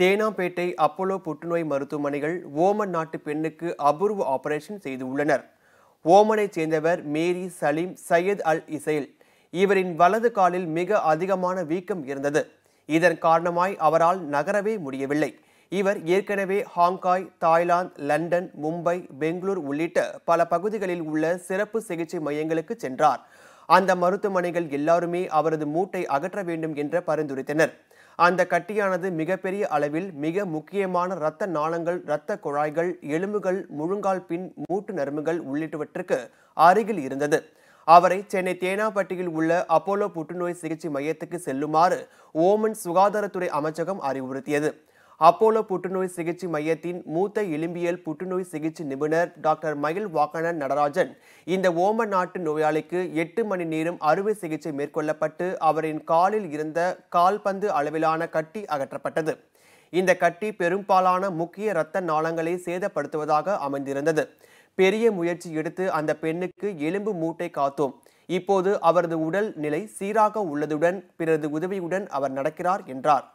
Teynampet Apollo புற்றுநோய் மருத்துவமனைகள் Oman நாட்டு பெண்ணுக்கு அபூர்வ ஆபரேஷன் செய்து உள்ளனர் ஓமனைச் சேர்ந்தவர் மேரி சலீம் சையத் அல் இசைல் இவரின் வலது காலில் மிக அதிகமான வீக்கம் இருந்தது இதன் காரணமாய் அவரால் நகரவே முடியவில்லை இவர் ஏற்கனவே ஹாங்காய் தாய்லாந்து லண்டன் மும்பை பெங்களூர் உள்ளிட்ட பல பகுதிகளில் உள்ள சிறப்பு சிகிச்சை மையங்களுக்கு சென்றார் அந்த மருத்துவமனைகள் எல்லாருமே அவரது மூட்டை அகற்ற வேண்டும் என்ற பரிந்துரைத்தனர் அந்த கட்டியானது மிகப்பெரிய அளவில் மிக முக்கியமான இரத்த நாளங்கள் இரத்த குழாய்கள் எலும்புகள் முழுங்கால் பின் மூட்டு நரம்புகள் உள்ளிட்டவற்றுக்கு அருகில் இருந்தது அவரை சென்னை தேனாப்பட்டியில் உள்ள அப்போலோ புற்றுநோய் சிகிச்சை மையத்துக்கு செல்லுமாறு ஓமன் சுகாதாரத்துறை அமைச்சகம் அறிவுறுத்தியது அப்போலோ புற்றுநோய் சிகிச்சை மையத்தின் மூத்த எலும்பியல் புற்றுநோய் சிகிச்சை நிபுணர் டாக்டர் மயில் வாக்கணன் நடராஜன் இந்த ஓம நாட்டு நோயாளிக்கு எட்டு மணி நேரம் அறுவை சிகிச்சை மேற்கொள்ளப்பட்டு அவரின் காலில் இருந்த கால்பந்து அளவிலான கட்டி அகற்றப்பட்டது இந்த கட்டி பெரும்பாலான முக்கிய இரத்த நாளங்களை சேதப்படுத்துவதாக அமைந்திருந்தது பெரிய முயற்சி எடுத்து அந்த பெண்ணுக்கு எலும்பு மூட்டை காத்தோம் இப்போது அவரது உடல் நிலை சீராக உள்ளதுடன் பிறரது உதவியுடன் அவர் நடக்கிறார் என்றார்